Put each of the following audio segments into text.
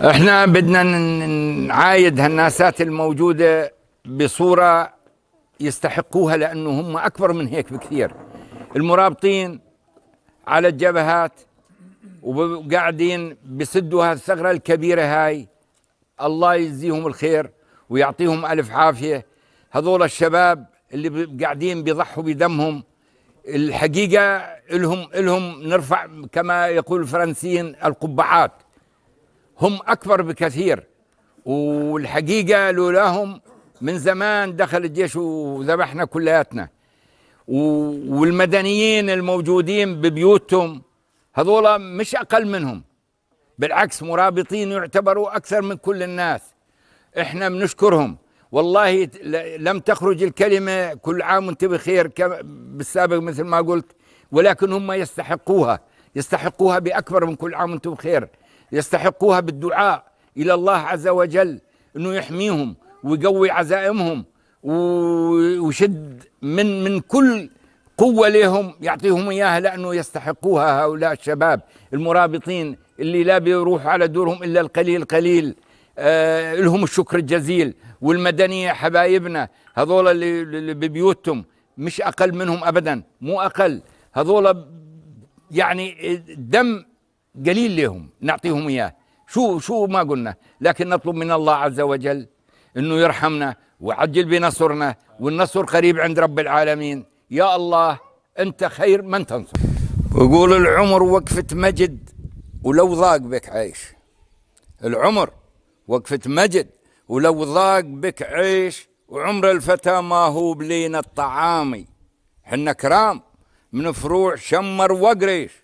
احنا بدنا نعايد هالناسات الموجودة بصورة يستحقوها لأنه هم أكبر من هيك بكثير المرابطين على الجبهات وقاعدين بسدوا هالثغرة الكبيرة هاي الله يجزيهم الخير ويعطيهم ألف عافية هذول الشباب اللي قاعدين بيضحوا بدمهم الحقيقة لهم لهم نرفع كما يقول الفرنسيين القبعات هم أكبر بكثير والحقيقة لولاهم من زمان دخل الجيش وذبحنا كلياتنا والمدنيين الموجودين ببيوتهم هذولا مش أقل منهم بالعكس مرابطين يعتبروا أكثر من كل الناس إحنا بنشكرهم والله لم تخرج الكلمة كل عام وانت بخير بالسابق مثل ما قلت ولكن هم يستحقوها يستحقوها بأكبر من كل عام وانتم بخير يستحقوها بالدعاء إلى الله عز وجل أنه يحميهم ويقوي عزائمهم ويشد من من كل قوة لهم يعطيهم إياها لأنه يستحقوها هؤلاء الشباب المرابطين اللي لا بيروحوا على دورهم إلا القليل قليل آه لهم الشكر الجزيل والمدنية حبايبنا هذول اللي ببيوتهم مش أقل منهم أبدا مو أقل هذول يعني دم قليل لهم نعطيهم إياه شو شو ما قلنا لكن نطلب من الله عز وجل أنه يرحمنا وعجل بنصرنا والنصر قريب عند رب العالمين يا الله أنت خير من تنصر ويقول العمر وقفة مجد ولو ضاق بك عيش العمر وقفة مجد ولو ضاق بك عيش وعمر الفتى ما هو بلينا الطعامي حنا كرام من فروع شمر وقريش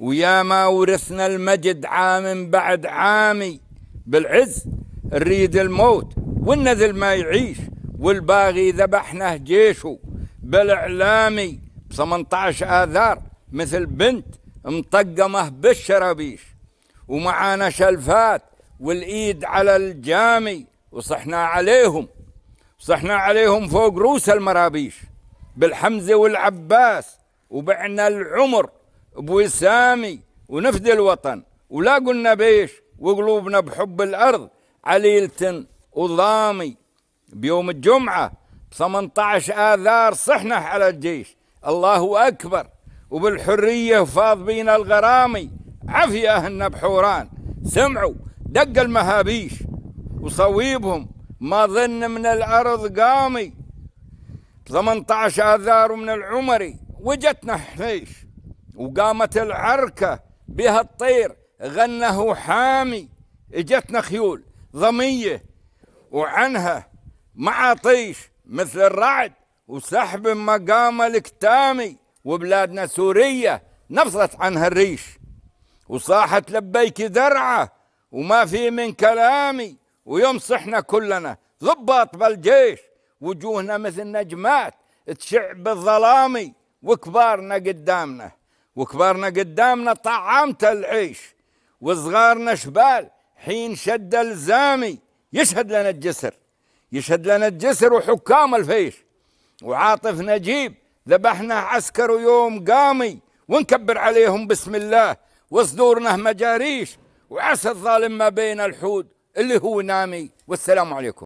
ويا ما ورثنا المجد عام بعد عامي بالعز نريد الموت والنذل ما يعيش والباغي ذبحناه جيشه بالإعلامي ب 18 آذار مثل بنت مطقمه بالشرابيش ومعانا شلفات والإيد على الجامي وصحنا عليهم صحنا عليهم فوق روس المرابيش بالحمزة والعباس وبعنا العمر بوسامي ونفدي الوطن ولا قلنا بيش وقلوبنا بحب الأرض عليلة وضامي بيوم الجمعة 18 آذار صحنا على الجيش الله أكبر وبالحرية فاض بينا الغرامي عفية أهلنا بحوران سمعوا دق المهابيش وصويبهم ما ظن من الأرض قامي 18 آذار من العمري وجتنا حنيش وقامت العركة بها الطير غنه حامي اجتنا خيول ضمية وعنها مع طيش مثل الرعد وسحب مقام الكتامي وبلادنا سورية نفضت عنها الريش وصاحت لبيك درعة وما في من كلامي ويوم صحنا كلنا ضباط بالجيش وجوهنا مثل نجمات تشع بالظلامي وكبارنا قدامنا وكبارنا قدامنا طعامة العيش وصغارنا شبال حين شد الزامي يشهد لنا الجسر يشهد لنا الجسر وحكام الفيش وعاطف نجيب ذبحنا عسكر يوم قامي ونكبر عليهم بسم الله وصدورنا مجاريش وعسى الظالم ما بين الحود اللي هو نامي والسلام عليكم